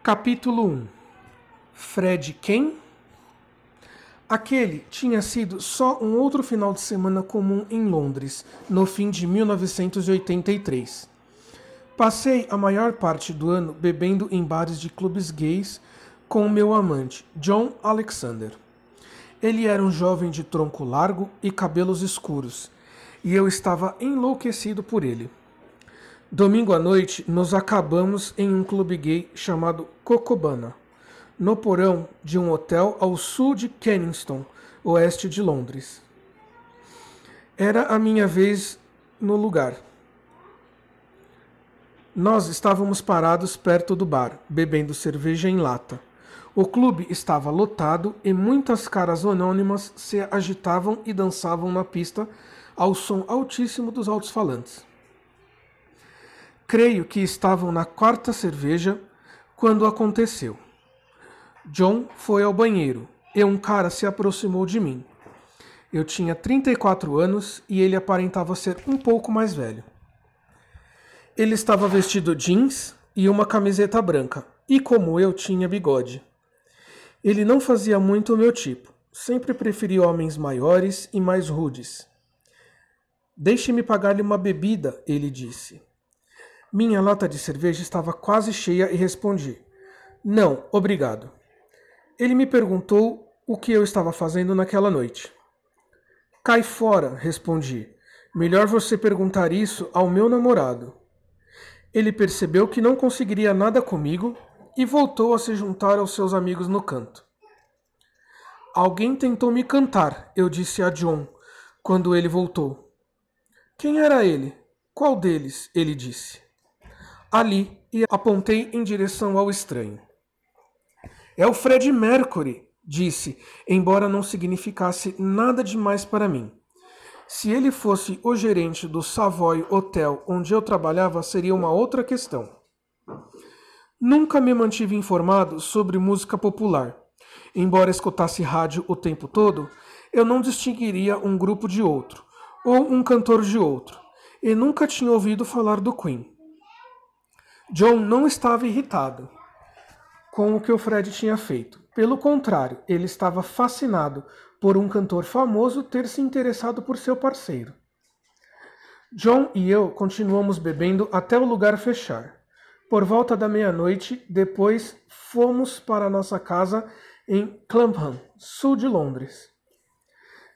Capítulo 1 Fred quem? Aquele tinha sido só um outro final de semana comum em Londres, no fim de 1983. Passei a maior parte do ano bebendo em bares de clubes gays com meu amante, John Alexander. Ele era um jovem de tronco largo e cabelos escuros, e eu estava enlouquecido por ele. Domingo à noite, nos acabamos em um clube gay chamado Cocobana, no porão de um hotel ao sul de Kennington, oeste de Londres. Era a minha vez no lugar. Nós estávamos parados perto do bar, bebendo cerveja em lata. O clube estava lotado e muitas caras anônimas se agitavam e dançavam na pista ao som altíssimo dos altos-falantes. Creio que estavam na quarta cerveja quando aconteceu. John foi ao banheiro e um cara se aproximou de mim. Eu tinha 34 anos e ele aparentava ser um pouco mais velho. Ele estava vestido jeans e uma camiseta branca, e como eu tinha bigode. Ele não fazia muito o meu tipo. Sempre preferi homens maiores e mais rudes. Deixe-me pagar-lhe uma bebida, ele disse. Minha lata de cerveja estava quase cheia e respondi: Não, obrigado. Ele me perguntou o que eu estava fazendo naquela noite. Cai fora, respondi. Melhor você perguntar isso ao meu namorado. Ele percebeu que não conseguiria nada comigo e voltou a se juntar aos seus amigos no canto. Alguém tentou me cantar, eu disse a John, quando ele voltou. Quem era ele? Qual deles? ele disse ali e apontei em direção ao estranho. É o Fred Mercury, disse, embora não significasse nada demais para mim. Se ele fosse o gerente do Savoy Hotel onde eu trabalhava, seria uma outra questão. Nunca me mantive informado sobre música popular. Embora escutasse rádio o tempo todo, eu não distinguiria um grupo de outro, ou um cantor de outro, e nunca tinha ouvido falar do Queen. John não estava irritado com o que o Fred tinha feito. Pelo contrário, ele estava fascinado por um cantor famoso ter se interessado por seu parceiro. John e eu continuamos bebendo até o lugar fechar. Por volta da meia-noite, depois fomos para nossa casa em Clapham, sul de Londres.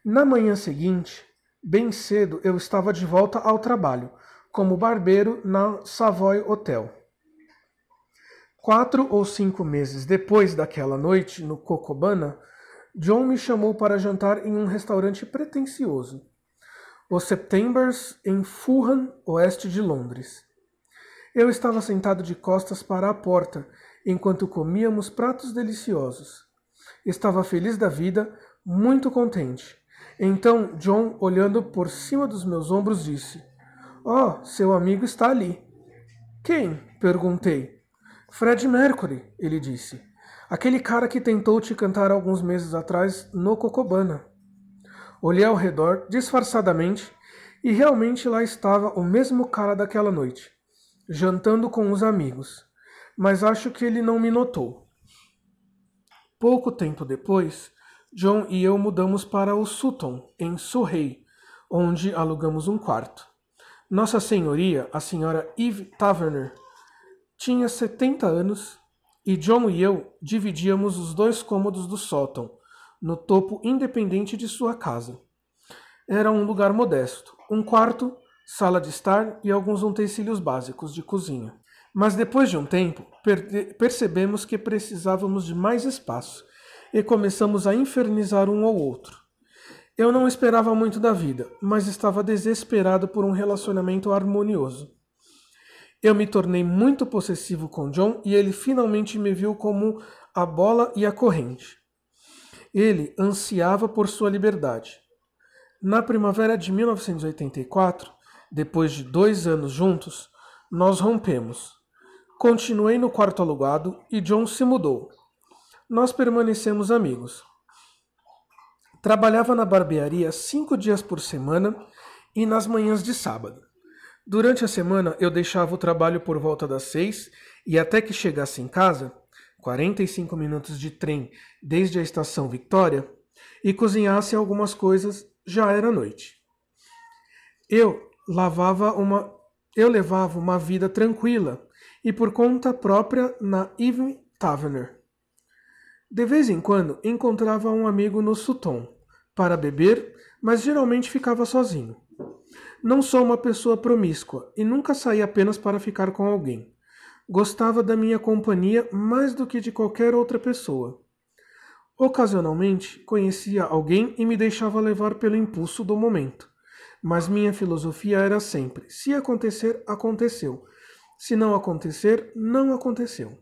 Na manhã seguinte, bem cedo, eu estava de volta ao trabalho, como barbeiro na Savoy Hotel. Quatro ou cinco meses depois daquela noite, no Cocobana, John me chamou para jantar em um restaurante pretensioso. Os Septembers, em Fulham, oeste de Londres. Eu estava sentado de costas para a porta, enquanto comíamos pratos deliciosos. Estava feliz da vida, muito contente. Então John, olhando por cima dos meus ombros, disse: Oh, seu amigo está ali. Quem? perguntei. Fred Mercury, ele disse. Aquele cara que tentou te cantar alguns meses atrás no Cocobana. Olhei ao redor, disfarçadamente, e realmente lá estava o mesmo cara daquela noite, jantando com os amigos, mas acho que ele não me notou. Pouco tempo depois, John e eu mudamos para o Sutton, em Surrey, onde alugamos um quarto. Nossa Senhoria, a senhora Eve Taverner, tinha 70 anos e John e eu dividíamos os dois cômodos do sótão, no topo independente de sua casa. Era um lugar modesto, um quarto, sala de estar e alguns utensílios básicos de cozinha. Mas depois de um tempo, percebemos que precisávamos de mais espaço e começamos a infernizar um ao outro. Eu não esperava muito da vida, mas estava desesperado por um relacionamento harmonioso. Eu me tornei muito possessivo com John e ele finalmente me viu como a bola e a corrente. Ele ansiava por sua liberdade. Na primavera de 1984, depois de dois anos juntos, nós rompemos. Continuei no quarto alugado e John se mudou. Nós permanecemos amigos. Trabalhava na barbearia cinco dias por semana e nas manhãs de sábado. Durante a semana eu deixava o trabalho por volta das seis e até que chegasse em casa, 45 minutos de trem desde a estação Vitória, e cozinhasse algumas coisas, já era noite. Eu lavava uma eu levava uma vida tranquila e por conta própria na Evening Taverner. De vez em quando encontrava um amigo no Sutton para beber, mas geralmente ficava sozinho. Não sou uma pessoa promíscua e nunca saí apenas para ficar com alguém. Gostava da minha companhia mais do que de qualquer outra pessoa. Ocasionalmente, conhecia alguém e me deixava levar pelo impulso do momento. Mas minha filosofia era sempre: se acontecer, aconteceu. Se não acontecer, não aconteceu.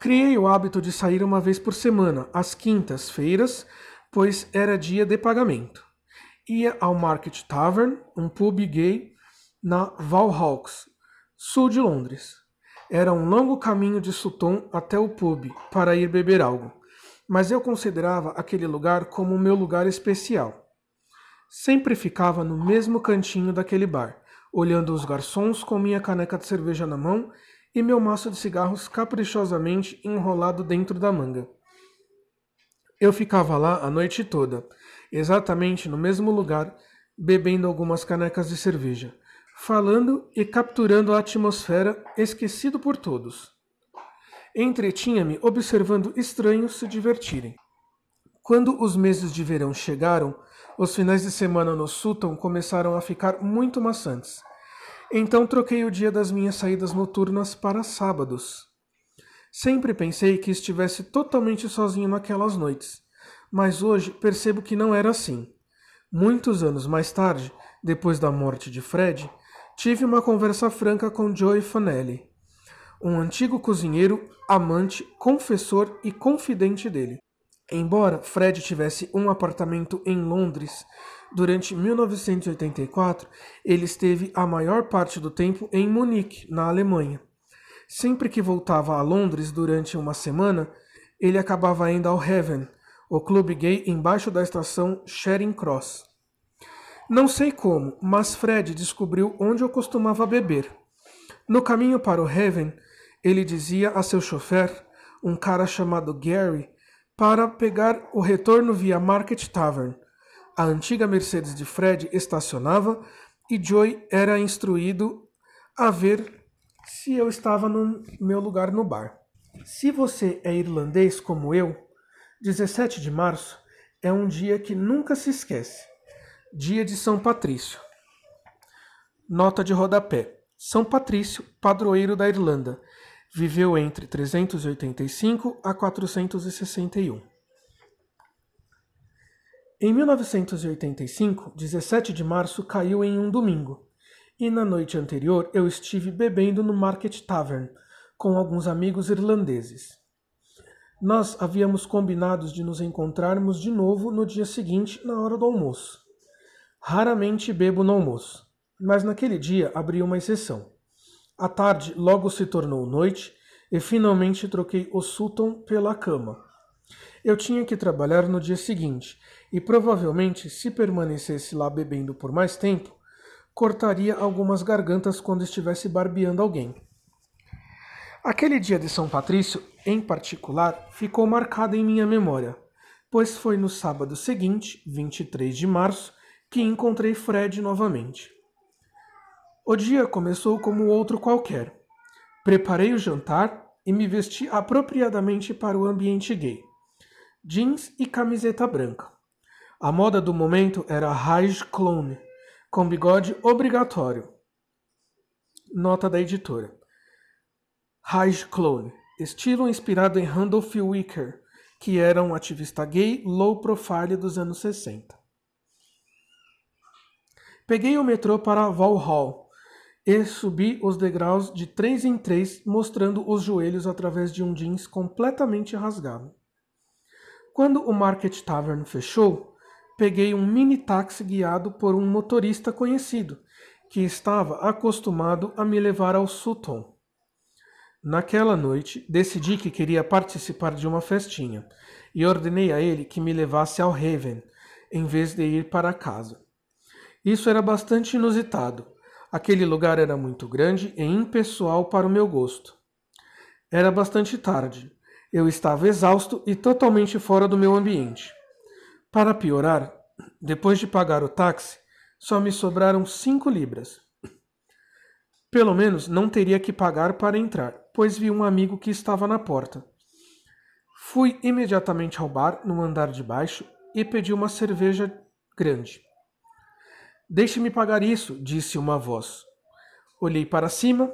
Criei o hábito de sair uma vez por semana, às quintas-feiras, pois era dia de pagamento ia ao Market Tavern, um pub gay na Valhawks, sul de Londres. Era um longo caminho de Sutton até o pub para ir beber algo, mas eu considerava aquele lugar como o meu lugar especial. Sempre ficava no mesmo cantinho daquele bar, olhando os garçons com minha caneca de cerveja na mão e meu maço de cigarros caprichosamente enrolado dentro da manga. Eu ficava lá a noite toda exatamente no mesmo lugar, bebendo algumas canecas de cerveja, falando e capturando a atmosfera, esquecido por todos. Entretinha-me observando estranhos se divertirem. Quando os meses de verão chegaram, os finais de semana no Sutton começaram a ficar muito maçantes. Então troquei o dia das minhas saídas noturnas para sábados. Sempre pensei que estivesse totalmente sozinho naquelas noites, mas hoje percebo que não era assim. Muitos anos mais tarde, depois da morte de Fred, tive uma conversa franca com Joey Fanelli, um antigo cozinheiro, amante, confessor e confidente dele. Embora Fred tivesse um apartamento em Londres, durante 1984 ele esteve a maior parte do tempo em Munique, na Alemanha. Sempre que voltava a Londres durante uma semana, ele acabava indo ao Heaven, o clube gay embaixo da estação Charing Cross. Não sei como, mas Fred descobriu onde eu costumava beber. No caminho para o Heaven, ele dizia a seu chofer, um cara chamado Gary, para pegar o retorno via Market Tavern. A antiga Mercedes de Fred estacionava e Joey era instruído a ver se eu estava no meu lugar no bar. Se você é irlandês como eu, 17 de março é um dia que nunca se esquece dia de São Patrício. Nota de rodapé: São Patrício, padroeiro da Irlanda, viveu entre 385 a 461. Em 1985, 17 de março caiu em um domingo, e na noite anterior eu estive bebendo no Market Tavern com alguns amigos irlandeses. Nós havíamos combinado de nos encontrarmos de novo no dia seguinte, na hora do almoço. Raramente bebo no almoço, mas naquele dia abri uma exceção. A tarde logo se tornou noite e finalmente troquei o sultão pela cama. Eu tinha que trabalhar no dia seguinte e provavelmente, se permanecesse lá bebendo por mais tempo, cortaria algumas gargantas quando estivesse barbeando alguém. Aquele dia de São Patrício em particular, ficou marcada em minha memória, pois foi no sábado seguinte, 23 de março, que encontrei Fred novamente. O dia começou como outro qualquer. Preparei o jantar e me vesti apropriadamente para o ambiente gay. Jeans e camiseta branca. A moda do momento era Raj Clone, com bigode obrigatório. Nota da editora. Raj Clone estilo inspirado em Randolph Wicker, que era um ativista gay low profile dos anos 60. Peguei o metrô para Valhall e subi os degraus de três em três, mostrando os joelhos através de um jeans completamente rasgado. Quando o Market Tavern fechou, peguei um mini táxi guiado por um motorista conhecido, que estava acostumado a me levar ao Sutton. Naquela noite, decidi que queria participar de uma festinha e ordenei a ele que me levasse ao Haven, em vez de ir para casa. Isso era bastante inusitado. Aquele lugar era muito grande e impessoal para o meu gosto. Era bastante tarde. Eu estava exausto e totalmente fora do meu ambiente. Para piorar, depois de pagar o táxi, só me sobraram cinco libras. Pelo menos não teria que pagar para entrar pois vi um amigo que estava na porta. Fui imediatamente ao bar, no andar de baixo, e pedi uma cerveja grande. Deixe-me pagar isso, disse uma voz. Olhei para cima.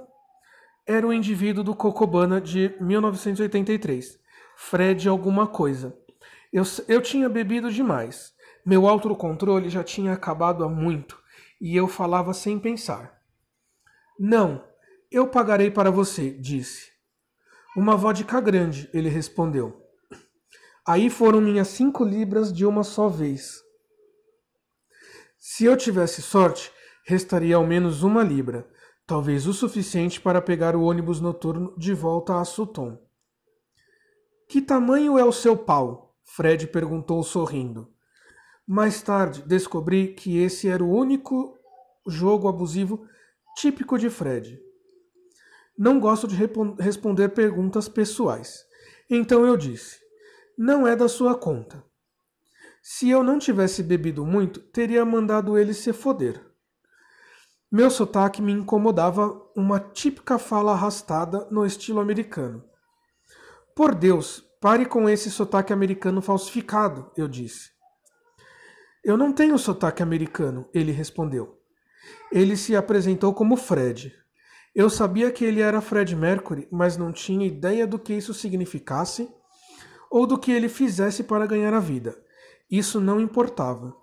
Era o indivíduo do Cocobana de 1983, Fred alguma coisa. Eu, eu tinha bebido demais. Meu autocontrole já tinha acabado há muito e eu falava sem pensar. Não, eu pagarei para você, disse. Uma vodka grande, ele respondeu. Aí foram minhas cinco libras de uma só vez. Se eu tivesse sorte, restaria ao menos uma libra, talvez o suficiente para pegar o ônibus noturno de volta a Sutton. Que tamanho é o seu pau? Fred perguntou sorrindo. Mais tarde, descobri que esse era o único jogo abusivo típico de Fred. Não gosto de responder perguntas pessoais. Então eu disse: Não é da sua conta. Se eu não tivesse bebido muito, teria mandado ele se foder. Meu sotaque me incomodava uma típica fala arrastada no estilo americano. Por Deus, pare com esse sotaque americano falsificado, eu disse. Eu não tenho sotaque americano, ele respondeu. Ele se apresentou como Fred. Eu sabia que ele era Fred Mercury, mas não tinha ideia do que isso significasse ou do que ele fizesse para ganhar a vida. Isso não importava.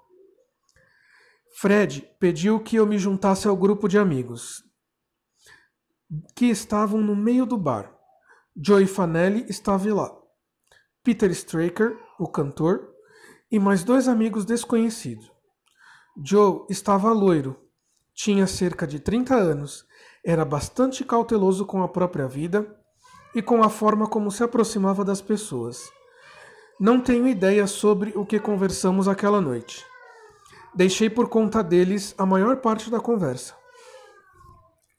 Fred pediu que eu me juntasse ao grupo de amigos que estavam no meio do bar. Joey Fanelli estava lá. Peter Straker, o cantor, e mais dois amigos desconhecidos. Joe estava loiro, tinha cerca de 30 anos era bastante cauteloso com a própria vida e com a forma como se aproximava das pessoas. Não tenho ideia sobre o que conversamos aquela noite. Deixei por conta deles a maior parte da conversa.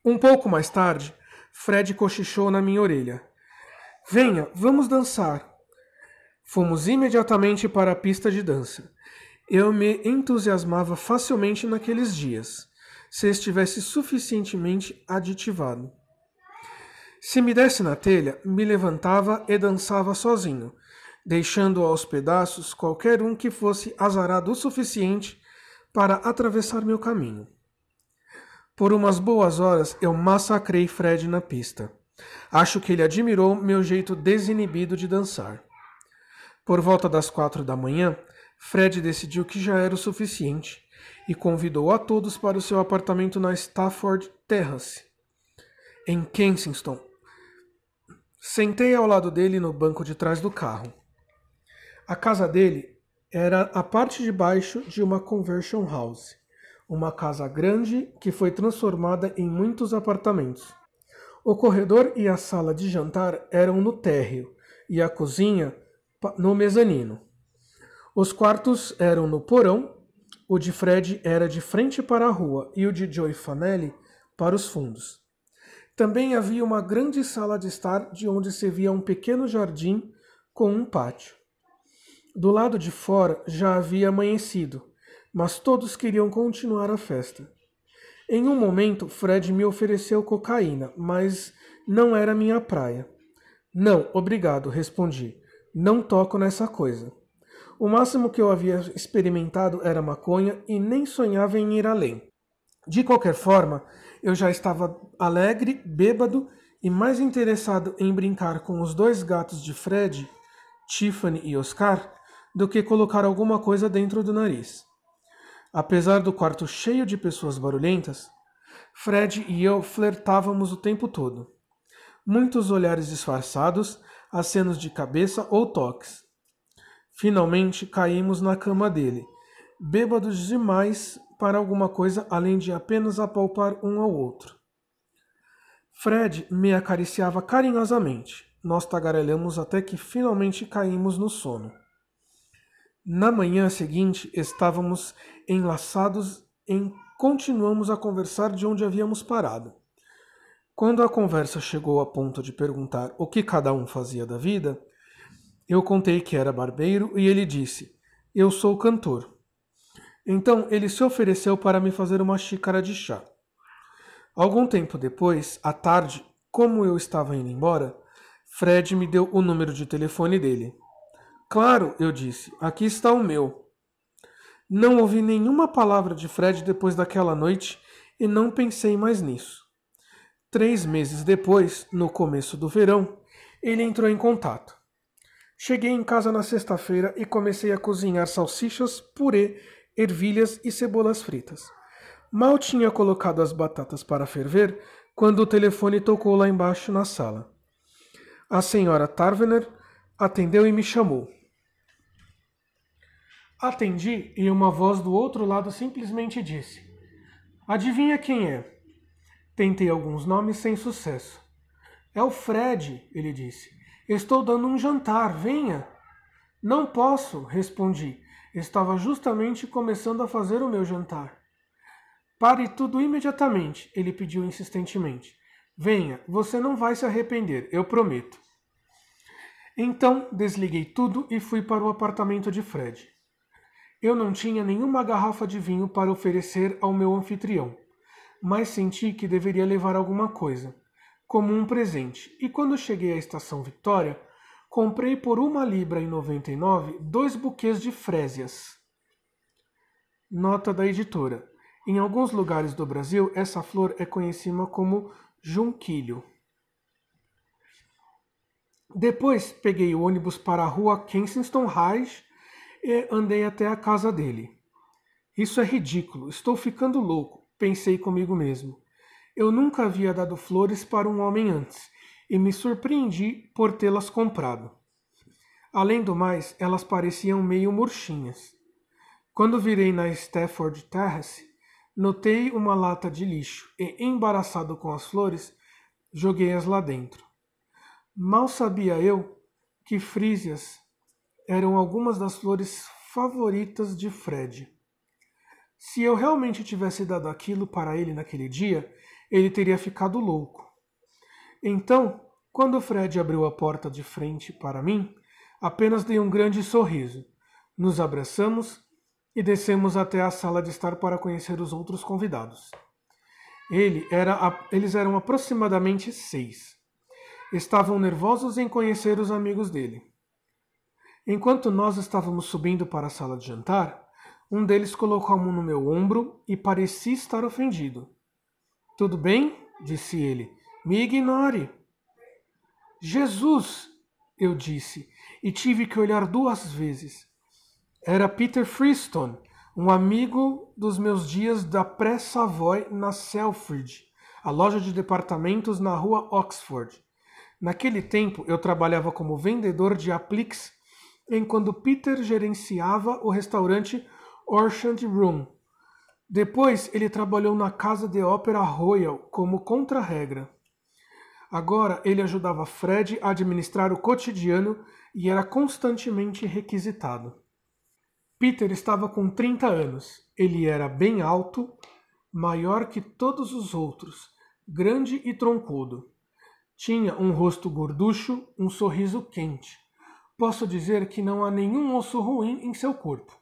Um pouco mais tarde, Fred cochichou na minha orelha. Venha, vamos dançar. Fomos imediatamente para a pista de dança. Eu me entusiasmava facilmente naqueles dias se estivesse suficientemente aditivado. Se me desse na telha, me levantava e dançava sozinho, deixando aos pedaços qualquer um que fosse azarado o suficiente para atravessar meu caminho. Por umas boas horas eu massacrei Fred na pista. Acho que ele admirou meu jeito desinibido de dançar. Por volta das quatro da manhã, Fred decidiu que já era o suficiente e convidou a todos para o seu apartamento na Stafford Terrace, em Kensington. Sentei ao lado dele no banco de trás do carro. A casa dele era a parte de baixo de uma conversion house, uma casa grande que foi transformada em muitos apartamentos. O corredor e a sala de jantar eram no térreo e a cozinha no mezanino. Os quartos eram no porão o de Fred era de frente para a rua e o de Joey Fanelli para os fundos. Também havia uma grande sala de estar de onde se via um pequeno jardim com um pátio. Do lado de fora já havia amanhecido, mas todos queriam continuar a festa. Em um momento, Fred me ofereceu cocaína, mas não era minha praia. Não, obrigado, respondi. Não toco nessa coisa. O máximo que eu havia experimentado era maconha e nem sonhava em ir além. De qualquer forma, eu já estava alegre, bêbado e mais interessado em brincar com os dois gatos de Fred, Tiffany e Oscar, do que colocar alguma coisa dentro do nariz. Apesar do quarto cheio de pessoas barulhentas, Fred e eu flertávamos o tempo todo. Muitos olhares disfarçados, acenos de cabeça ou toques. Finalmente caímos na cama dele, bêbados demais para alguma coisa além de apenas apalpar um ao outro. Fred me acariciava carinhosamente. Nós tagarelamos até que finalmente caímos no sono. Na manhã seguinte, estávamos enlaçados e continuamos a conversar de onde havíamos parado. Quando a conversa chegou a ponto de perguntar o que cada um fazia da vida, eu contei que era barbeiro e ele disse: Eu sou cantor. Então ele se ofereceu para me fazer uma xícara de chá. Algum tempo depois, à tarde, como eu estava indo embora, Fred me deu o número de telefone dele. Claro, eu disse, aqui está o meu. Não ouvi nenhuma palavra de Fred depois daquela noite e não pensei mais nisso. Três meses depois, no começo do verão, ele entrou em contato. Cheguei em casa na sexta-feira e comecei a cozinhar salsichas, purê, ervilhas e cebolas fritas. Mal tinha colocado as batatas para ferver quando o telefone tocou lá embaixo na sala. A senhora Tarvener atendeu e me chamou. Atendi e uma voz do outro lado simplesmente disse: Adivinha quem é? Tentei alguns nomes sem sucesso. É o Fred, ele disse. Estou dando um jantar, venha. Não posso, respondi. Estava justamente começando a fazer o meu jantar. Pare tudo imediatamente, ele pediu insistentemente. Venha, você não vai se arrepender, eu prometo. Então desliguei tudo e fui para o apartamento de Fred. Eu não tinha nenhuma garrafa de vinho para oferecer ao meu anfitrião, mas senti que deveria levar alguma coisa como um presente. E quando cheguei à estação Vitória, comprei por uma libra e 99 dois buquês de frésias. Nota da editora. Em alguns lugares do Brasil, essa flor é conhecida como junquilho. Depois peguei o ônibus para a rua Kensington High e andei até a casa dele. Isso é ridículo, estou ficando louco, pensei comigo mesmo. Eu nunca havia dado flores para um homem antes, e me surpreendi por tê-las comprado. Além do mais, elas pareciam meio murchinhas. Quando virei na Stafford Terrace, notei uma lata de lixo e, embaraçado com as flores, joguei-as lá dentro. Mal sabia eu que frísias eram algumas das flores favoritas de Fred. Se eu realmente tivesse dado aquilo para ele naquele dia, ele teria ficado louco. Então, quando Fred abriu a porta de frente para mim, apenas dei um grande sorriso. Nos abraçamos e descemos até a sala de estar para conhecer os outros convidados. Ele era, eles eram aproximadamente seis. Estavam nervosos em conhecer os amigos dele. Enquanto nós estávamos subindo para a sala de jantar, um deles colocou a mão no meu ombro e parecia estar ofendido. Tudo bem? disse ele. Me ignore. Jesus, eu disse, e tive que olhar duas vezes. Era Peter Freeston, um amigo dos meus dias da pré-Savoy na Selfridge, a loja de departamentos na rua Oxford. Naquele tempo eu trabalhava como vendedor de apliques enquanto Peter gerenciava o restaurante Orchard Room, depois, ele trabalhou na Casa de Ópera Royal como contra-regra. Agora, ele ajudava Fred a administrar o cotidiano e era constantemente requisitado. Peter estava com 30 anos. Ele era bem alto, maior que todos os outros, grande e troncudo. Tinha um rosto gorducho, um sorriso quente. Posso dizer que não há nenhum osso ruim em seu corpo.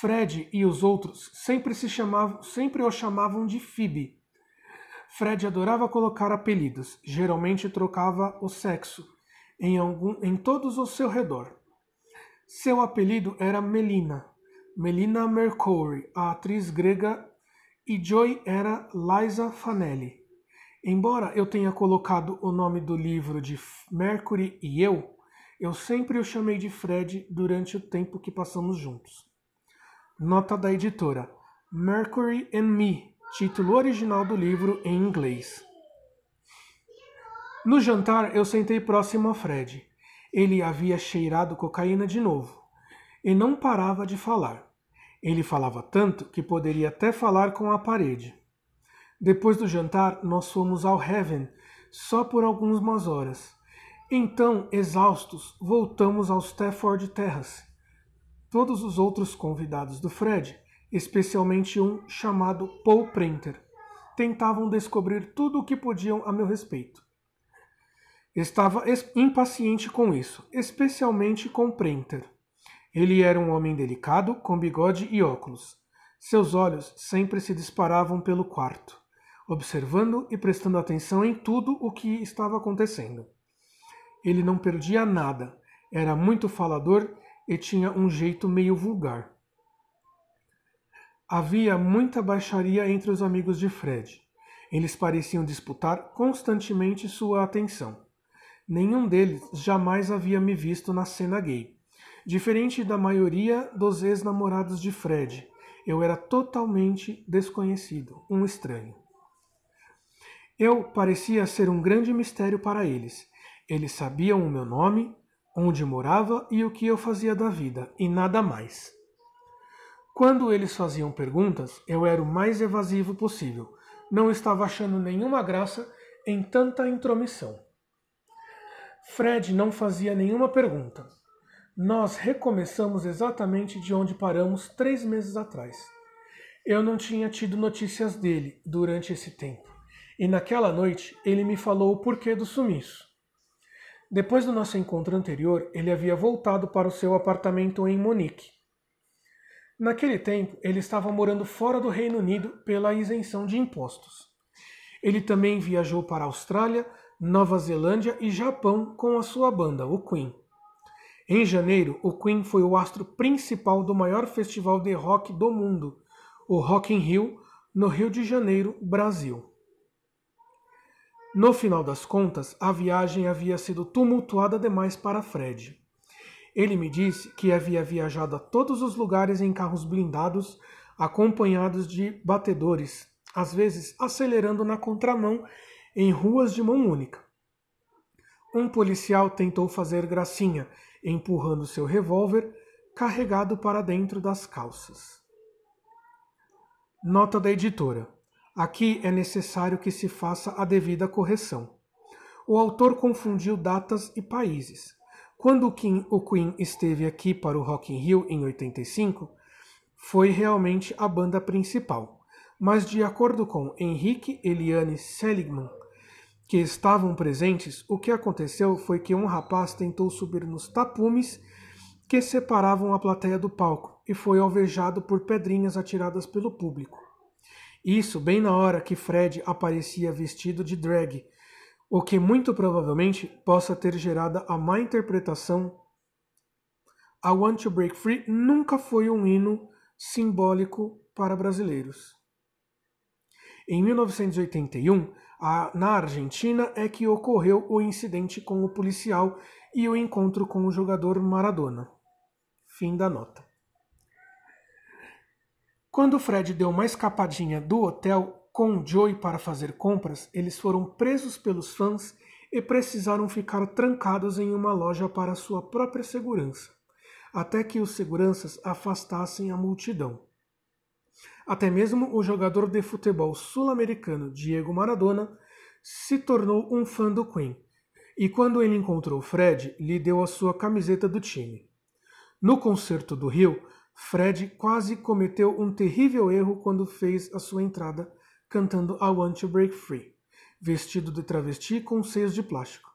Fred e os outros sempre se chamavam, sempre o chamavam de Phoebe. Fred adorava colocar apelidos, geralmente trocava o sexo em algum em todos ao seu redor. Seu apelido era Melina, Melina Mercury, a atriz grega, e Joy era Liza Fanelli. Embora eu tenha colocado o nome do livro de Mercury e eu, eu sempre o chamei de Fred durante o tempo que passamos juntos. Nota da editora: Mercury and Me, título original do livro em inglês. No jantar, eu sentei próximo a Fred. Ele havia cheirado cocaína de novo e não parava de falar. Ele falava tanto que poderia até falar com a parede. Depois do jantar, nós fomos ao Heaven só por algumas horas. Então, exaustos, voltamos ao Stafford Terrace todos os outros convidados do Fred, especialmente um chamado Paul Printer, tentavam descobrir tudo o que podiam a meu respeito. Estava impaciente com isso, especialmente com Printer. Ele era um homem delicado, com bigode e óculos. Seus olhos sempre se disparavam pelo quarto, observando e prestando atenção em tudo o que estava acontecendo. Ele não perdia nada, era muito falador e tinha um jeito meio vulgar. Havia muita baixaria entre os amigos de Fred. Eles pareciam disputar constantemente sua atenção. Nenhum deles jamais havia me visto na cena gay. Diferente da maioria dos ex-namorados de Fred, eu era totalmente desconhecido, um estranho. Eu parecia ser um grande mistério para eles. Eles sabiam o meu nome, onde morava e o que eu fazia da vida, e nada mais. Quando eles faziam perguntas, eu era o mais evasivo possível. Não estava achando nenhuma graça em tanta intromissão. Fred não fazia nenhuma pergunta. Nós recomeçamos exatamente de onde paramos três meses atrás. Eu não tinha tido notícias dele durante esse tempo, e naquela noite ele me falou o porquê do sumiço. Depois do nosso encontro anterior, ele havia voltado para o seu apartamento em Munique. Naquele tempo, ele estava morando fora do Reino Unido pela isenção de impostos. Ele também viajou para a Austrália, Nova Zelândia e Japão com a sua banda, o Queen. Em janeiro, o Queen foi o astro principal do maior festival de rock do mundo, o Rock in Rio, no Rio de Janeiro, Brasil. No final das contas, a viagem havia sido tumultuada demais para Fred. Ele me disse que havia viajado a todos os lugares em carros blindados, acompanhados de batedores, às vezes acelerando na contramão em ruas de mão única. Um policial tentou fazer gracinha, empurrando seu revólver carregado para dentro das calças. Nota da editora. Aqui é necessário que se faça a devida correção. O autor confundiu datas e países. Quando o Queen, o Queen esteve aqui para o Rock in Rio em 85, foi realmente a banda principal. Mas de acordo com Henrique Eliane Seligman, que estavam presentes, o que aconteceu foi que um rapaz tentou subir nos tapumes que separavam a plateia do palco e foi alvejado por pedrinhas atiradas pelo público. Isso bem na hora que Fred aparecia vestido de drag, o que muito provavelmente possa ter gerado a má interpretação. A Want to Break Free nunca foi um hino simbólico para brasileiros. Em 1981, a, na Argentina, é que ocorreu o incidente com o policial e o encontro com o jogador Maradona. Fim da nota. Quando Fred deu uma escapadinha do hotel com Joey para fazer compras, eles foram presos pelos fãs e precisaram ficar trancados em uma loja para sua própria segurança, até que os seguranças afastassem a multidão. Até mesmo o jogador de futebol sul-americano Diego Maradona se tornou um fã do Queen, e quando ele encontrou Fred, lhe deu a sua camiseta do time. No concerto do Rio, Fred quase cometeu um terrível erro quando fez a sua entrada cantando I Want to Break Free, vestido de travesti com seios de plástico.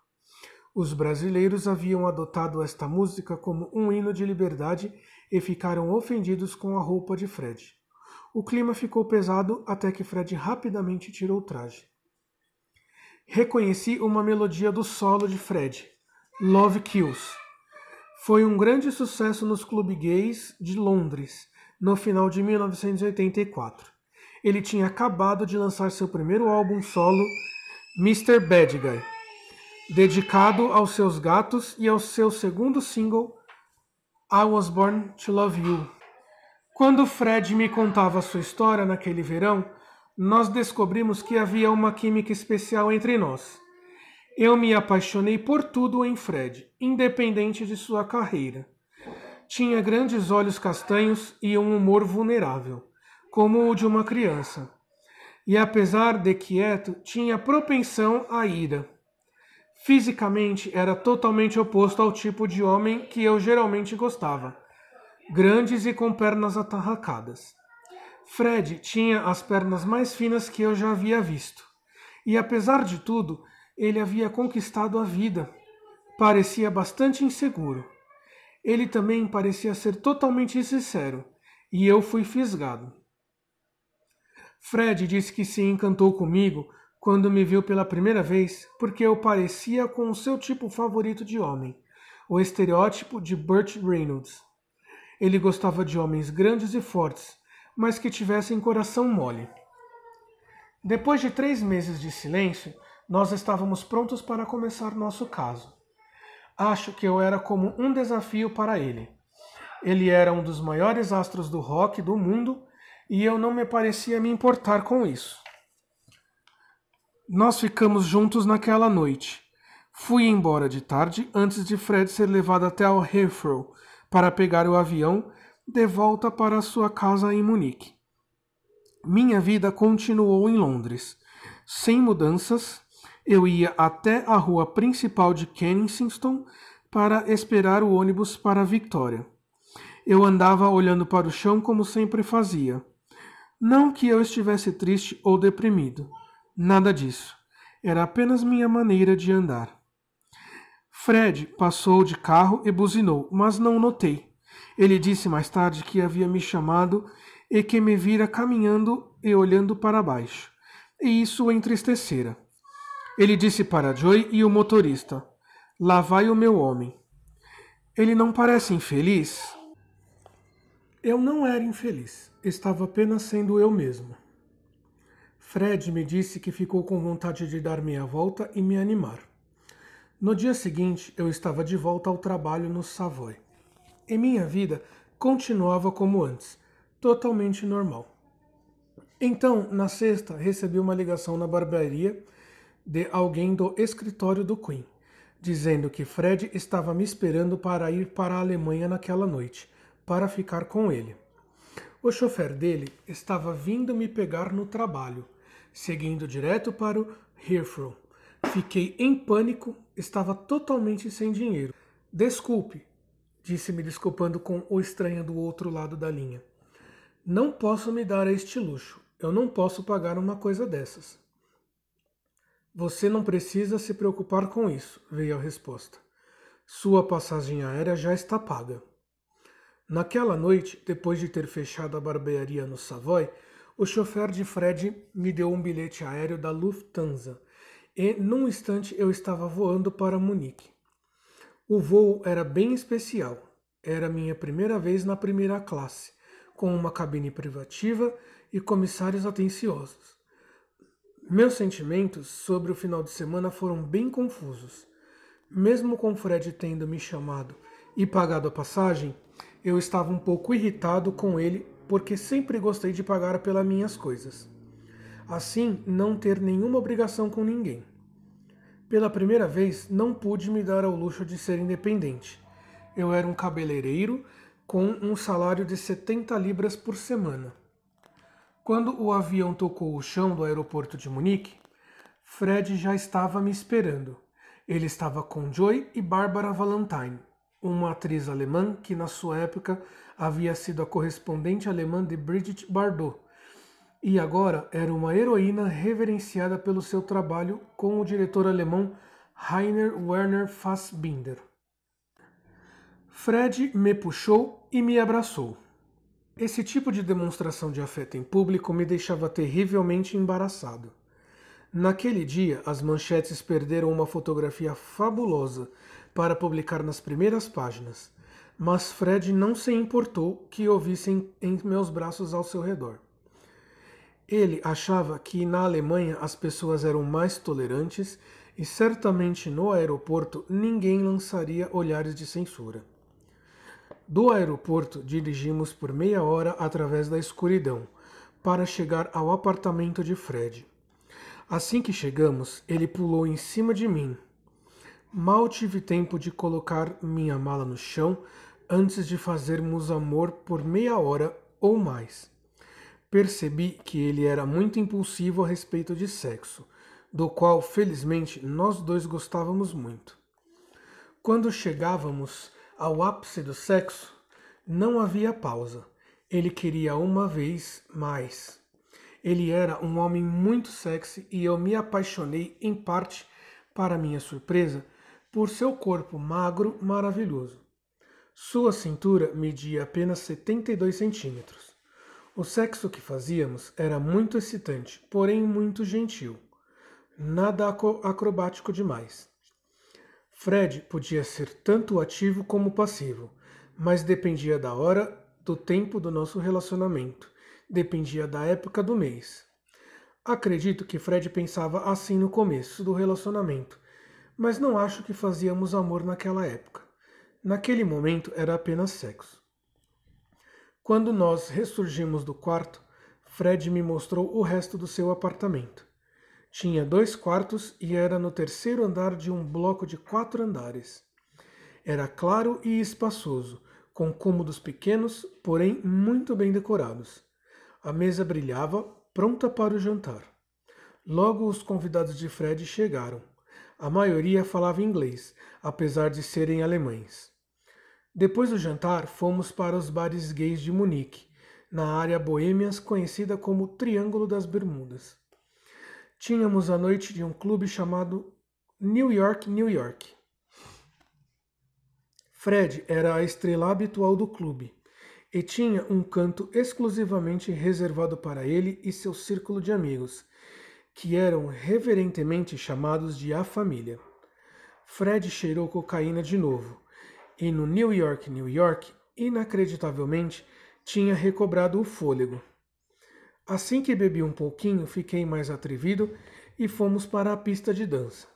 Os brasileiros haviam adotado esta música como um hino de liberdade e ficaram ofendidos com a roupa de Fred. O clima ficou pesado até que Fred rapidamente tirou o traje. Reconheci uma melodia do solo de Fred, Love Kills, foi um grande sucesso nos clubes gays de Londres no final de 1984. Ele tinha acabado de lançar seu primeiro álbum solo, Mr. Bad Guy, dedicado aos seus gatos e ao seu segundo single, I Was Born to Love You. Quando Fred me contava sua história naquele verão, nós descobrimos que havia uma química especial entre nós. Eu me apaixonei por tudo em Fred, independente de sua carreira. Tinha grandes olhos castanhos e um humor vulnerável, como o de uma criança. E apesar de quieto, tinha propensão à ira. Fisicamente era totalmente oposto ao tipo de homem que eu geralmente gostava, grandes e com pernas atarracadas. Fred tinha as pernas mais finas que eu já havia visto. E apesar de tudo, ele havia conquistado a vida. Parecia bastante inseguro. Ele também parecia ser totalmente sincero, e eu fui fisgado. Fred disse que se encantou comigo quando me viu pela primeira vez, porque eu parecia com o seu tipo favorito de homem, o estereótipo de Burt Reynolds. Ele gostava de homens grandes e fortes, mas que tivessem coração mole. Depois de três meses de silêncio, nós estávamos prontos para começar nosso caso. Acho que eu era como um desafio para ele. Ele era um dos maiores astros do rock do mundo e eu não me parecia me importar com isso. Nós ficamos juntos naquela noite. Fui embora de tarde antes de Fred ser levado até o Heathrow para pegar o avião de volta para sua casa em Munique. Minha vida continuou em Londres, sem mudanças, eu ia até a rua principal de Kensington para esperar o ônibus para Victoria. Eu andava olhando para o chão como sempre fazia. Não que eu estivesse triste ou deprimido. Nada disso. Era apenas minha maneira de andar. Fred passou de carro e buzinou, mas não notei. Ele disse mais tarde que havia me chamado e que me vira caminhando e olhando para baixo. E isso o entristecera. Ele disse para Joy e o motorista: Lá vai o meu homem. Ele não parece infeliz? Eu não era infeliz, estava apenas sendo eu mesmo. Fred me disse que ficou com vontade de dar meia volta e me animar. No dia seguinte, eu estava de volta ao trabalho no Savoy. E minha vida continuava como antes, totalmente normal. Então, na sexta, recebi uma ligação na barbearia de alguém do escritório do Queen, dizendo que Fred estava me esperando para ir para a Alemanha naquela noite, para ficar com ele. O chofer dele estava vindo me pegar no trabalho, seguindo direto para o Heathrow. Fiquei em pânico, estava totalmente sem dinheiro. Desculpe, disse me desculpando com o estranho do outro lado da linha. Não posso me dar este luxo. Eu não posso pagar uma coisa dessas. Você não precisa se preocupar com isso, veio a resposta. Sua passagem aérea já está paga. Naquela noite, depois de ter fechado a barbearia no Savoy, o chofer de Fred me deu um bilhete aéreo da Lufthansa e, num instante, eu estava voando para Munique. O voo era bem especial. Era minha primeira vez na primeira classe, com uma cabine privativa e comissários atenciosos. Meus sentimentos sobre o final de semana foram bem confusos. Mesmo com Fred tendo me chamado e pagado a passagem, eu estava um pouco irritado com ele porque sempre gostei de pagar pelas minhas coisas. Assim, não ter nenhuma obrigação com ninguém. Pela primeira vez, não pude me dar ao luxo de ser independente. Eu era um cabeleireiro com um salário de 70 libras por semana. Quando o avião tocou o chão do aeroporto de Munique, Fred já estava me esperando. Ele estava com Joy e Barbara Valentine, uma atriz alemã que na sua época havia sido a correspondente alemã de Brigitte Bardot e agora era uma heroína reverenciada pelo seu trabalho com o diretor alemão Rainer Werner Fassbinder. Fred me puxou e me abraçou. Esse tipo de demonstração de afeto em público me deixava terrivelmente embaraçado. Naquele dia, as manchetes perderam uma fotografia fabulosa para publicar nas primeiras páginas, mas Fred não se importou que ouvissem em meus braços ao seu redor. Ele achava que na Alemanha as pessoas eram mais tolerantes e certamente no aeroporto ninguém lançaria olhares de censura. Do aeroporto, dirigimos por meia hora através da escuridão para chegar ao apartamento de Fred. Assim que chegamos, ele pulou em cima de mim. Mal tive tempo de colocar minha mala no chão antes de fazermos amor por meia hora ou mais. Percebi que ele era muito impulsivo a respeito de sexo, do qual felizmente nós dois gostávamos muito. Quando chegávamos ao ápice do sexo, não havia pausa. Ele queria uma vez mais. Ele era um homem muito sexy e eu me apaixonei, em parte, para minha surpresa, por seu corpo magro maravilhoso. Sua cintura media apenas 72 centímetros. O sexo que fazíamos era muito excitante, porém muito gentil. Nada acrobático demais. Fred podia ser tanto ativo como passivo, mas dependia da hora, do tempo do nosso relacionamento, dependia da época do mês. Acredito que Fred pensava assim no começo do relacionamento, mas não acho que fazíamos amor naquela época. Naquele momento era apenas sexo. Quando nós ressurgimos do quarto, Fred me mostrou o resto do seu apartamento. Tinha dois quartos e era no terceiro andar de um bloco de quatro andares. Era claro e espaçoso, com cômodos pequenos, porém muito bem decorados. A mesa brilhava, pronta para o jantar. Logo os convidados de Fred chegaram. A maioria falava inglês, apesar de serem alemães. Depois do jantar, fomos para os bares gays de Munique, na área boêmias conhecida como Triângulo das Bermudas tínhamos a noite de um clube chamado New York, New York. Fred era a estrela habitual do clube e tinha um canto exclusivamente reservado para ele e seu círculo de amigos, que eram reverentemente chamados de a família. Fred cheirou cocaína de novo e no New York, New York, inacreditavelmente, tinha recobrado o fôlego. Assim que bebi um pouquinho, fiquei mais atrevido e fomos para a pista de dança.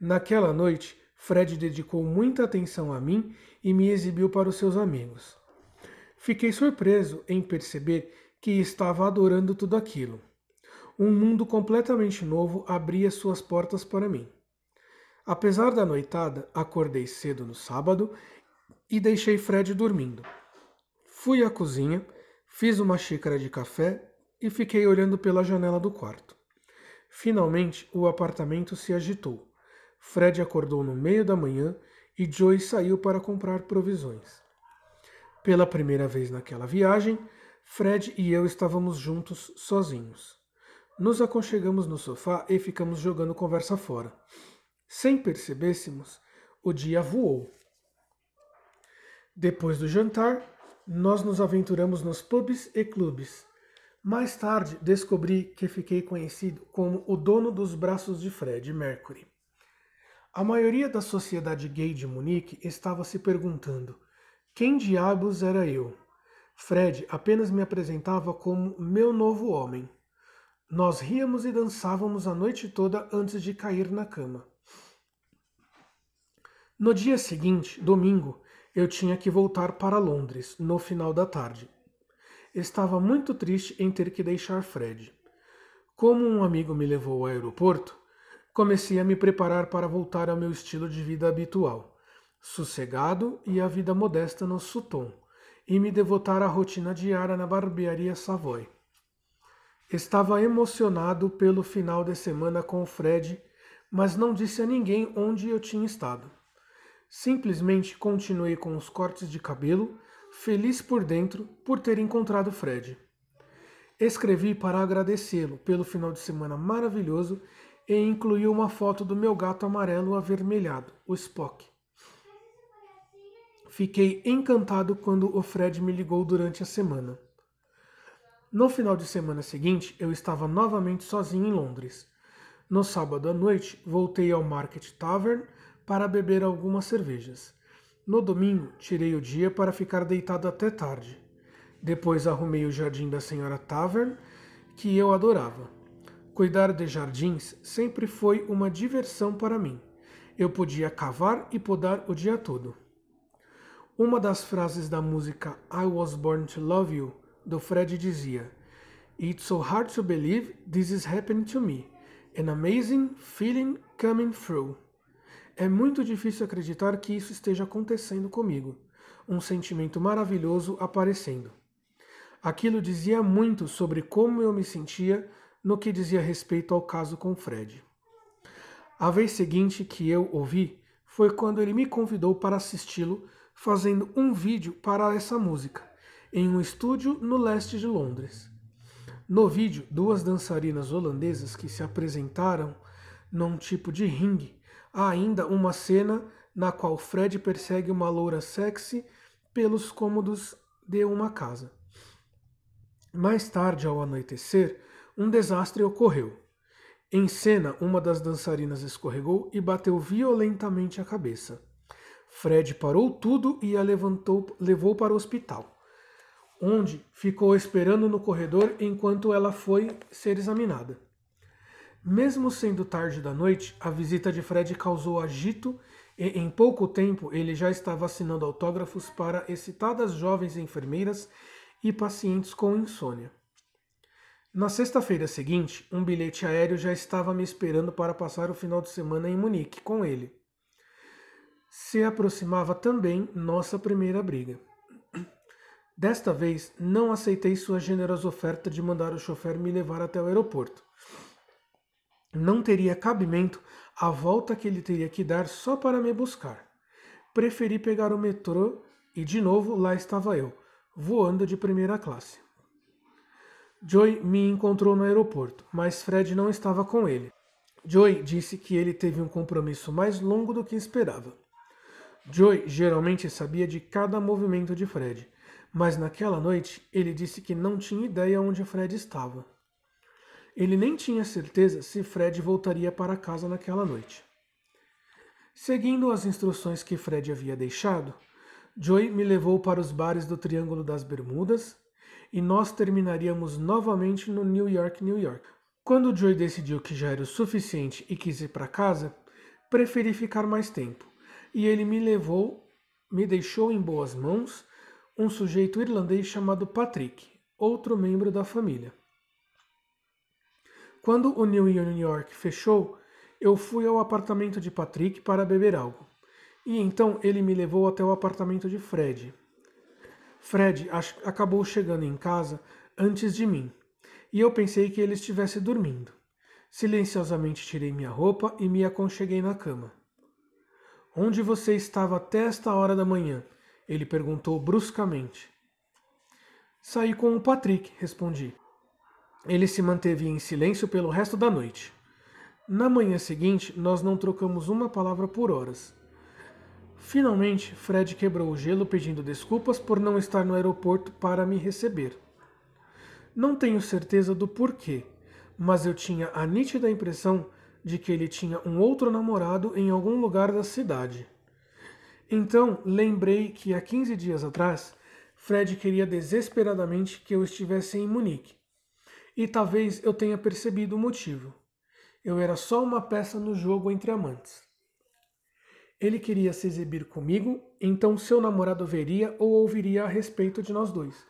Naquela noite, Fred dedicou muita atenção a mim e me exibiu para os seus amigos. Fiquei surpreso em perceber que estava adorando tudo aquilo. Um mundo completamente novo abria suas portas para mim. Apesar da noitada, acordei cedo no sábado e deixei Fred dormindo. Fui à cozinha, fiz uma xícara de café e fiquei olhando pela janela do quarto. Finalmente, o apartamento se agitou. Fred acordou no meio da manhã e Joey saiu para comprar provisões. Pela primeira vez naquela viagem, Fred e eu estávamos juntos, sozinhos. Nos aconchegamos no sofá e ficamos jogando conversa fora. Sem percebêssemos, o dia voou. Depois do jantar, nós nos aventuramos nos pubs e clubes mais tarde, descobri que fiquei conhecido como o dono dos braços de Fred Mercury. A maioria da sociedade gay de Munique estava se perguntando: quem diabos era eu? Fred apenas me apresentava como meu novo homem. Nós ríamos e dançávamos a noite toda antes de cair na cama. No dia seguinte, domingo, eu tinha que voltar para Londres, no final da tarde, estava muito triste em ter que deixar Fred. Como um amigo me levou ao aeroporto, comecei a me preparar para voltar ao meu estilo de vida habitual, sossegado e a vida modesta no Sutton, e me devotar à rotina diária na barbearia Savoy. Estava emocionado pelo final de semana com o Fred, mas não disse a ninguém onde eu tinha estado. Simplesmente continuei com os cortes de cabelo feliz por dentro por ter encontrado Fred. Escrevi para agradecê-lo pelo final de semana maravilhoso e incluí uma foto do meu gato amarelo avermelhado, o Spock. Fiquei encantado quando o Fred me ligou durante a semana. No final de semana seguinte, eu estava novamente sozinho em Londres. No sábado à noite, voltei ao Market Tavern para beber algumas cervejas. No domingo, tirei o dia para ficar deitado até tarde. Depois arrumei o jardim da senhora Tavern, que eu adorava. Cuidar de jardins sempre foi uma diversão para mim. Eu podia cavar e podar o dia todo. Uma das frases da música I Was Born to Love You do Fred dizia: It's so hard to believe this is happening to me. An amazing feeling coming through. É muito difícil acreditar que isso esteja acontecendo comigo. Um sentimento maravilhoso aparecendo. Aquilo dizia muito sobre como eu me sentia no que dizia respeito ao caso com Fred. A vez seguinte que eu ouvi foi quando ele me convidou para assisti-lo fazendo um vídeo para essa música, em um estúdio no leste de Londres. No vídeo, duas dançarinas holandesas que se apresentaram num tipo de ringue Há ainda uma cena na qual Fred persegue uma loura sexy pelos cômodos de uma casa. Mais tarde, ao anoitecer, um desastre ocorreu. Em cena, uma das dançarinas escorregou e bateu violentamente a cabeça. Fred parou tudo e a levantou, levou para o hospital, onde ficou esperando no corredor enquanto ela foi ser examinada. Mesmo sendo tarde da noite, a visita de Fred causou agito e em pouco tempo ele já estava assinando autógrafos para excitadas jovens enfermeiras e pacientes com insônia. Na sexta-feira seguinte, um bilhete aéreo já estava me esperando para passar o final de semana em Munique com ele. Se aproximava também nossa primeira briga. Desta vez, não aceitei sua generosa oferta de mandar o chofer me levar até o aeroporto. Não teria cabimento a volta que ele teria que dar só para me buscar. Preferi pegar o metrô e de novo lá estava eu, voando de primeira classe. Joy me encontrou no aeroporto, mas Fred não estava com ele. Joy disse que ele teve um compromisso mais longo do que esperava. Joy geralmente sabia de cada movimento de Fred, mas naquela noite ele disse que não tinha ideia onde Fred estava. Ele nem tinha certeza se Fred voltaria para casa naquela noite. Seguindo as instruções que Fred havia deixado, Joey me levou para os bares do Triângulo das Bermudas e nós terminaríamos novamente no New York, New York. Quando Joey decidiu que já era o suficiente e quis ir para casa, preferi ficar mais tempo e ele me levou, me deixou em boas mãos um sujeito irlandês chamado Patrick, outro membro da família. Quando o New York fechou, eu fui ao apartamento de Patrick para beber algo. E então ele me levou até o apartamento de Fred. Fred acabou chegando em casa antes de mim, e eu pensei que ele estivesse dormindo. Silenciosamente tirei minha roupa e me aconcheguei na cama. Onde você estava até esta hora da manhã? Ele perguntou bruscamente. Saí com o Patrick, respondi. Ele se manteve em silêncio pelo resto da noite. Na manhã seguinte, nós não trocamos uma palavra por horas. Finalmente, Fred quebrou o gelo pedindo desculpas por não estar no aeroporto para me receber. Não tenho certeza do porquê, mas eu tinha a nítida impressão de que ele tinha um outro namorado em algum lugar da cidade. Então, lembrei que há 15 dias atrás, Fred queria desesperadamente que eu estivesse em Munique e talvez eu tenha percebido o motivo. Eu era só uma peça no jogo entre amantes. Ele queria se exibir comigo, então seu namorado veria ou ouviria a respeito de nós dois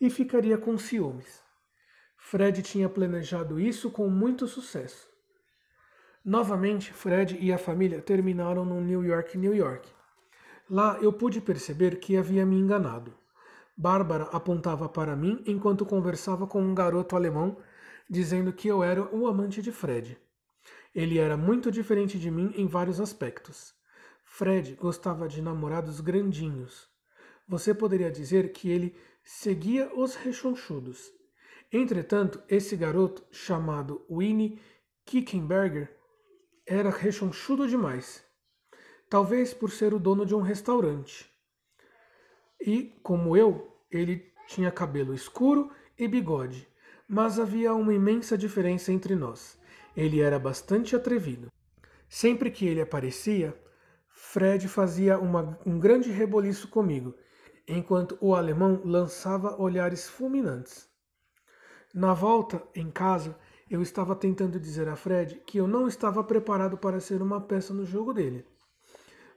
e ficaria com ciúmes. Fred tinha planejado isso com muito sucesso. Novamente, Fred e a família terminaram no New York, New York. Lá eu pude perceber que havia me enganado. Bárbara apontava para mim enquanto conversava com um garoto alemão, dizendo que eu era o amante de Fred. Ele era muito diferente de mim em vários aspectos. Fred gostava de namorados grandinhos. Você poderia dizer que ele seguia os rechonchudos. Entretanto, esse garoto, chamado Winnie Kickenberger, era rechonchudo demais. Talvez por ser o dono de um restaurante e, como eu, ele tinha cabelo escuro e bigode, mas havia uma imensa diferença entre nós. Ele era bastante atrevido. Sempre que ele aparecia, Fred fazia uma, um grande reboliço comigo, enquanto o alemão lançava olhares fulminantes. Na volta, em casa, eu estava tentando dizer a Fred que eu não estava preparado para ser uma peça no jogo dele.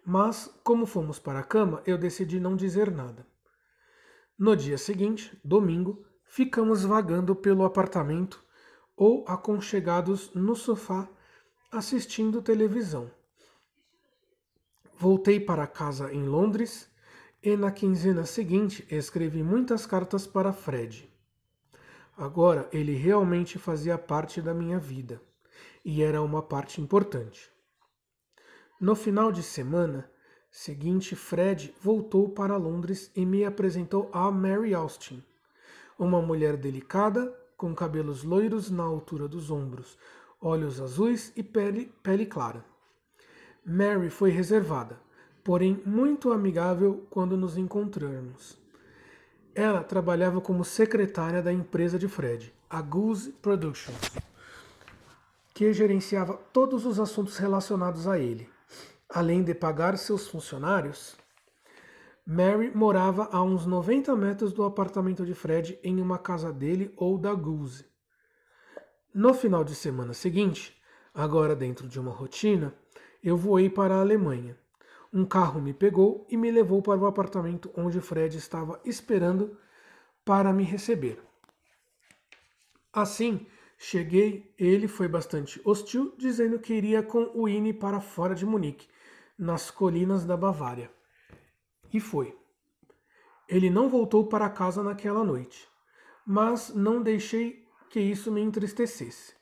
Mas, como fomos para a cama, eu decidi não dizer nada. No dia seguinte, domingo, ficamos vagando pelo apartamento ou aconchegados no sofá assistindo televisão. Voltei para casa em Londres e na quinzena seguinte escrevi muitas cartas para Fred. Agora ele realmente fazia parte da minha vida e era uma parte importante. No final de semana seguinte, Fred voltou para Londres e me apresentou a Mary Austin, uma mulher delicada, com cabelos loiros na altura dos ombros, olhos azuis e pele, pele clara. Mary foi reservada, porém muito amigável quando nos encontramos. Ela trabalhava como secretária da empresa de Fred, a Goose Productions, que gerenciava todos os assuntos relacionados a ele além de pagar seus funcionários, Mary morava a uns 90 metros do apartamento de Fred em uma casa dele ou da Goose. No final de semana seguinte, agora dentro de uma rotina, eu voei para a Alemanha. Um carro me pegou e me levou para o apartamento onde Fred estava esperando para me receber. Assim, cheguei, ele foi bastante hostil, dizendo que iria com Winnie para fora de Munique nas colinas da Bavária. E foi. Ele não voltou para casa naquela noite, mas não deixei que isso me entristecesse.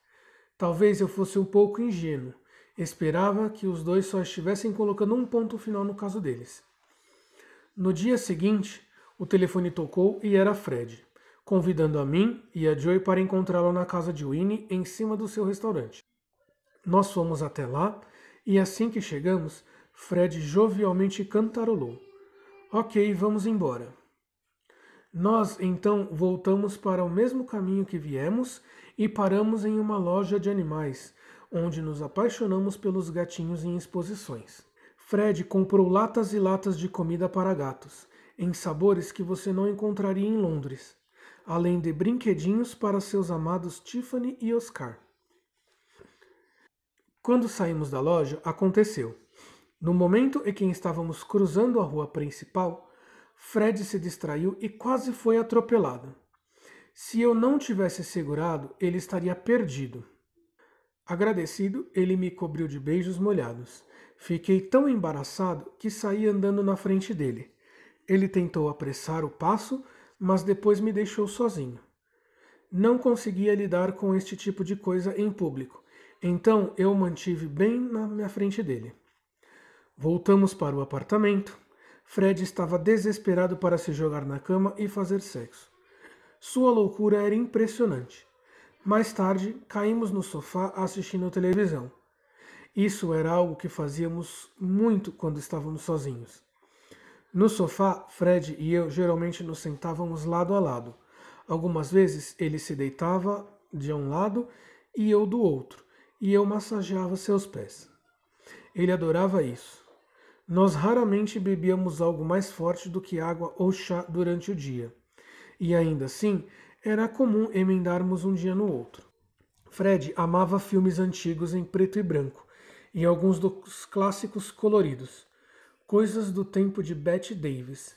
Talvez eu fosse um pouco ingênuo. Esperava que os dois só estivessem colocando um ponto final no caso deles. No dia seguinte, o telefone tocou e era Fred, convidando a mim e a Joy para encontrá-lo na casa de Winnie em cima do seu restaurante. Nós fomos até lá e assim que chegamos, Fred jovialmente cantarolou. Ok, vamos embora. Nós, então, voltamos para o mesmo caminho que viemos e paramos em uma loja de animais, onde nos apaixonamos pelos gatinhos em exposições. Fred comprou latas e latas de comida para gatos, em sabores que você não encontraria em Londres, além de brinquedinhos para seus amados Tiffany e Oscar. Quando saímos da loja, aconteceu. No momento em que estávamos cruzando a rua principal, Fred se distraiu e quase foi atropelado. Se eu não tivesse segurado, ele estaria perdido. Agradecido, ele me cobriu de beijos molhados. Fiquei tão embaraçado que saí andando na frente dele. Ele tentou apressar o passo, mas depois me deixou sozinho. Não conseguia lidar com este tipo de coisa em público, então eu mantive bem na minha frente dele. Voltamos para o apartamento. Fred estava desesperado para se jogar na cama e fazer sexo. Sua loucura era impressionante. Mais tarde, caímos no sofá assistindo televisão. Isso era algo que fazíamos muito quando estávamos sozinhos. No sofá, Fred e eu geralmente nos sentávamos lado a lado. Algumas vezes ele se deitava de um lado e eu do outro, e eu massageava seus pés. Ele adorava isso. Nós raramente bebíamos algo mais forte do que água ou chá durante o dia, e ainda assim era comum emendarmos um dia no outro. Fred amava filmes antigos em preto e branco e alguns dos clássicos coloridos, coisas do tempo de Bette Davis.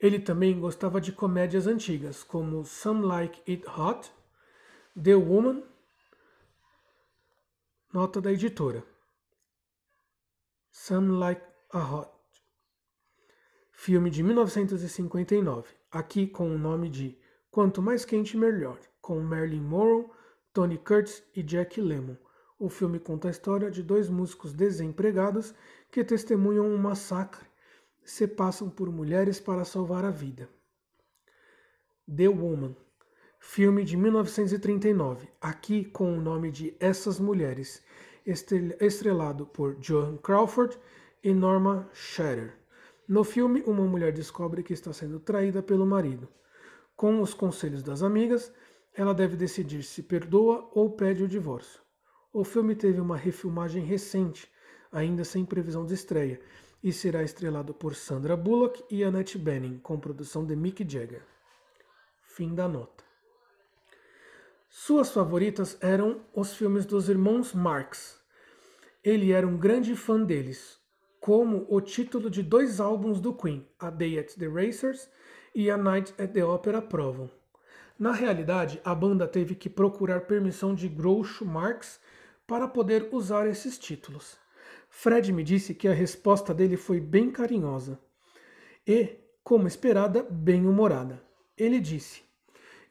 Ele também gostava de comédias antigas, como Some Like It Hot, The Woman, nota da editora. Some Like a Hot. Filme de 1959, aqui com o nome de Quanto Mais Quente Melhor, com Marilyn Monroe, Tony Curtis e Jack Lemmon. O filme conta a história de dois músicos desempregados que testemunham um massacre, se passam por mulheres para salvar a vida. The Woman, filme de 1939, aqui com o nome de Essas Mulheres, estrelado por Joan Crawford, e Norma Scherer. No filme, uma mulher descobre que está sendo traída pelo marido. Com os conselhos das amigas, ela deve decidir se perdoa ou pede o divórcio. O filme teve uma refilmagem recente, ainda sem previsão de estreia, e será estrelado por Sandra Bullock e Annette Bening, com produção de Mick Jagger. Fim da nota. Suas favoritas eram os filmes dos irmãos Marx. Ele era um grande fã deles, como o título de dois álbuns do Queen, A Day at the Racers e A Night at the Opera, provam. Na realidade, a banda teve que procurar permissão de Groucho Marx para poder usar esses títulos. Fred me disse que a resposta dele foi bem carinhosa e, como esperada, bem humorada. Ele disse: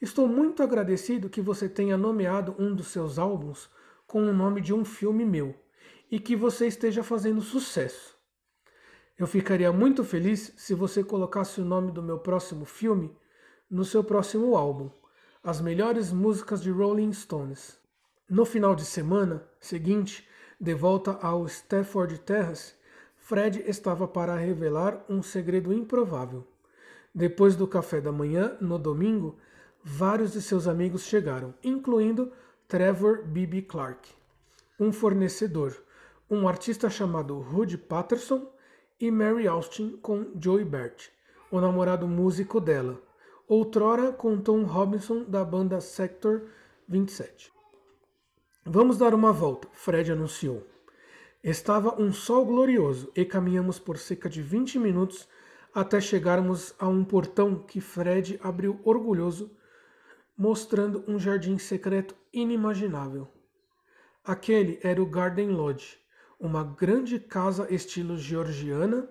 Estou muito agradecido que você tenha nomeado um dos seus álbuns com o nome de um filme meu e que você esteja fazendo sucesso. Eu ficaria muito feliz se você colocasse o nome do meu próximo filme no seu próximo álbum, As Melhores Músicas de Rolling Stones. No final de semana seguinte, de volta ao Stafford Terrace, Fred estava para revelar um segredo improvável. Depois do café da manhã, no domingo, vários de seus amigos chegaram, incluindo Trevor B.B. Clark, um fornecedor, um artista chamado Rudy Patterson e Mary Austin com Joey Bert, o namorado músico dela, outrora com Tom Robinson da banda Sector 27. Vamos dar uma volta, Fred anunciou. Estava um sol glorioso e caminhamos por cerca de 20 minutos até chegarmos a um portão que Fred abriu orgulhoso, mostrando um jardim secreto inimaginável. Aquele era o Garden Lodge, uma grande casa estilo georgiana,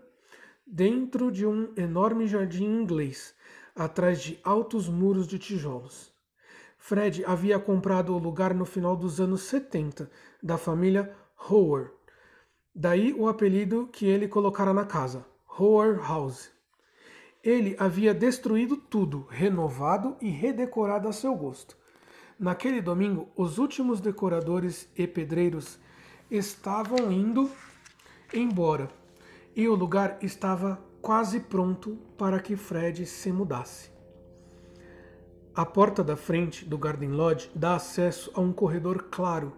dentro de um enorme jardim inglês, atrás de altos muros de tijolos. Fred havia comprado o lugar no final dos anos 70, da família Howard. Daí o apelido que ele colocara na casa, Howard House. Ele havia destruído tudo, renovado e redecorado a seu gosto. Naquele domingo, os últimos decoradores e pedreiros estavam indo embora e o lugar estava quase pronto para que Fred se mudasse. A porta da frente do Garden Lodge dá acesso a um corredor claro,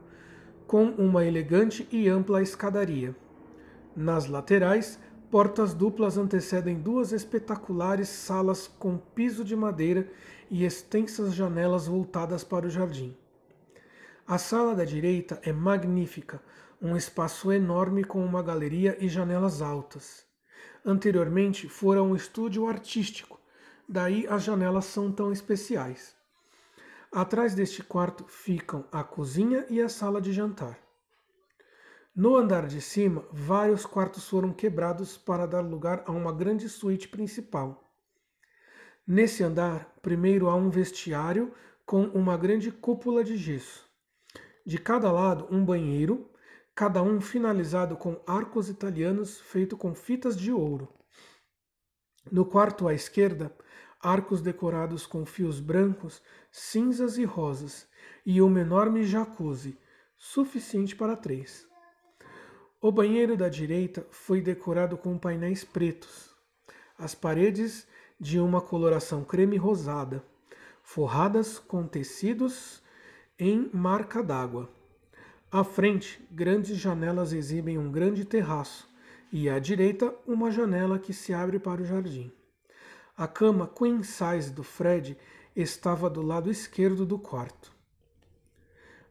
com uma elegante e ampla escadaria. Nas laterais, portas duplas antecedem duas espetaculares salas com piso de madeira e extensas janelas voltadas para o jardim. A sala da direita é magnífica, um espaço enorme com uma galeria e janelas altas. Anteriormente fora um estúdio artístico, daí as janelas são tão especiais. Atrás deste quarto ficam a cozinha e a sala de jantar. No andar de cima, vários quartos foram quebrados para dar lugar a uma grande suíte principal. Nesse andar, primeiro há um vestiário com uma grande cúpula de gesso. De cada lado, um banheiro, cada um finalizado com arcos italianos feito com fitas de ouro. No quarto à esquerda, arcos decorados com fios brancos, cinzas e rosas, e uma enorme jacuzzi, suficiente para três. O banheiro da direita foi decorado com painéis pretos, as paredes de uma coloração creme rosada, forradas com tecidos em marca d'água. À frente, grandes janelas exibem um grande terraço e à direita, uma janela que se abre para o jardim. A cama queen size do Fred estava do lado esquerdo do quarto.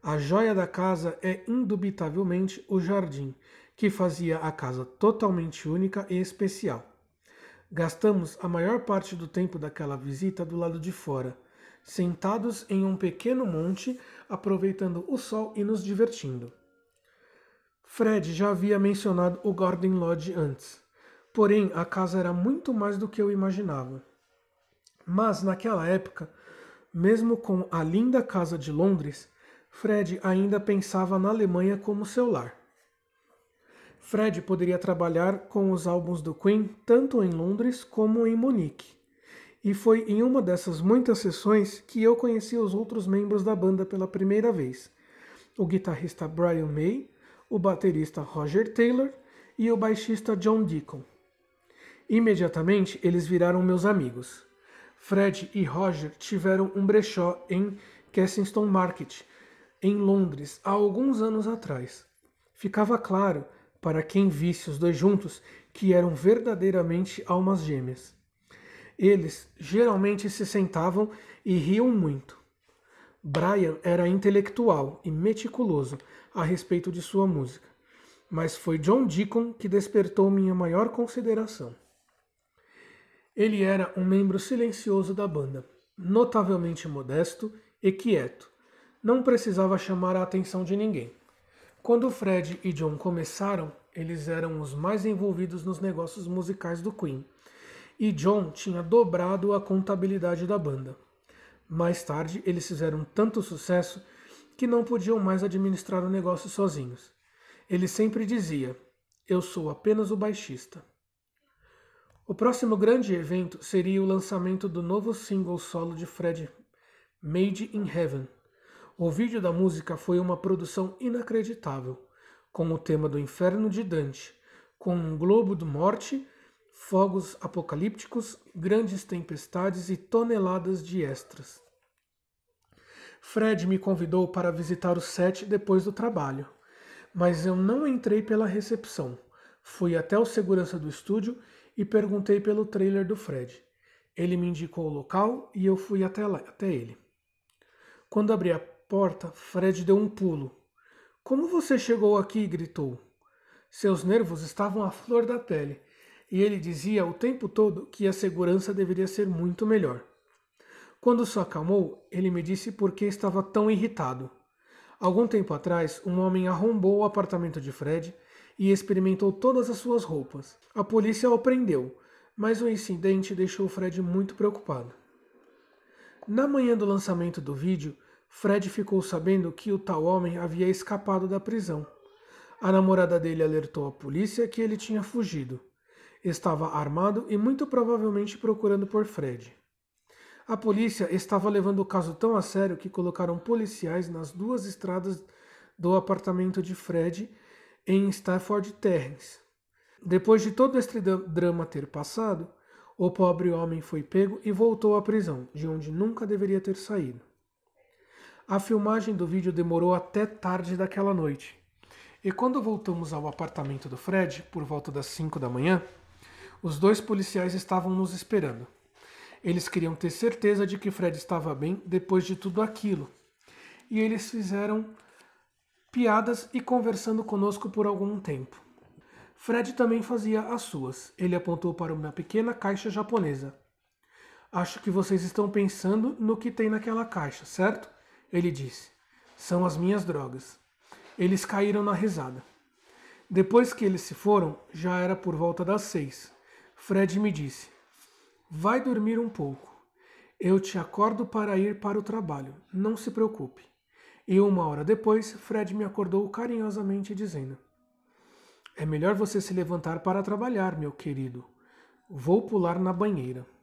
A joia da casa é indubitavelmente o jardim, que fazia a casa totalmente única e especial. Gastamos a maior parte do tempo daquela visita do lado de fora sentados em um pequeno monte, aproveitando o sol e nos divertindo. Fred já havia mencionado o Garden Lodge antes, porém a casa era muito mais do que eu imaginava. Mas naquela época, mesmo com a linda casa de Londres, Fred ainda pensava na Alemanha como seu lar. Fred poderia trabalhar com os álbuns do Queen tanto em Londres como em Munique. E foi em uma dessas muitas sessões que eu conheci os outros membros da banda pela primeira vez: o guitarrista Brian May, o baterista Roger Taylor e o baixista John Deacon. Imediatamente eles viraram meus amigos. Fred e Roger tiveram um brechó em Kensington Market, em Londres, há alguns anos atrás. Ficava claro, para quem visse os dois juntos, que eram verdadeiramente almas gêmeas. Eles geralmente se sentavam e riam muito. Brian era intelectual e meticuloso a respeito de sua música, mas foi John Deacon que despertou minha maior consideração. Ele era um membro silencioso da banda, notavelmente modesto e quieto. Não precisava chamar a atenção de ninguém. Quando Fred e John começaram, eles eram os mais envolvidos nos negócios musicais do Queen e John tinha dobrado a contabilidade da banda. Mais tarde, eles fizeram tanto sucesso que não podiam mais administrar o negócio sozinhos. Ele sempre dizia: Eu sou apenas o baixista. O próximo grande evento seria o lançamento do novo single solo de Fred, Made in Heaven. O vídeo da música foi uma produção inacreditável, com o tema do inferno de Dante, com um globo de morte fogos apocalípticos, grandes tempestades e toneladas de extras. Fred me convidou para visitar o set depois do trabalho, mas eu não entrei pela recepção. Fui até o segurança do estúdio e perguntei pelo trailer do Fred. Ele me indicou o local e eu fui até, lá, até ele. Quando abri a porta, Fred deu um pulo. Como você chegou aqui? gritou. Seus nervos estavam à flor da pele e ele dizia o tempo todo que a segurança deveria ser muito melhor. Quando se acalmou, ele me disse por que estava tão irritado. Algum tempo atrás, um homem arrombou o apartamento de Fred e experimentou todas as suas roupas. A polícia o prendeu, mas o incidente deixou Fred muito preocupado. Na manhã do lançamento do vídeo, Fred ficou sabendo que o tal homem havia escapado da prisão. A namorada dele alertou a polícia que ele tinha fugido. Estava armado e muito provavelmente procurando por Fred. A polícia estava levando o caso tão a sério que colocaram policiais nas duas estradas do apartamento de Fred em Stafford Terrence. Depois de todo este drama ter passado, o pobre homem foi pego e voltou à prisão, de onde nunca deveria ter saído. A filmagem do vídeo demorou até tarde daquela noite. E quando voltamos ao apartamento do Fred, por volta das 5 da manhã, os dois policiais estavam nos esperando. Eles queriam ter certeza de que Fred estava bem depois de tudo aquilo. E eles fizeram piadas e conversando conosco por algum tempo. Fred também fazia as suas. Ele apontou para uma pequena caixa japonesa. Acho que vocês estão pensando no que tem naquela caixa, certo? Ele disse. São as minhas drogas. Eles caíram na risada. Depois que eles se foram, já era por volta das seis. Fred me disse: Vai dormir um pouco. Eu te acordo para ir para o trabalho, não se preocupe. E uma hora depois, Fred me acordou carinhosamente, dizendo: É melhor você se levantar para trabalhar, meu querido. Vou pular na banheira.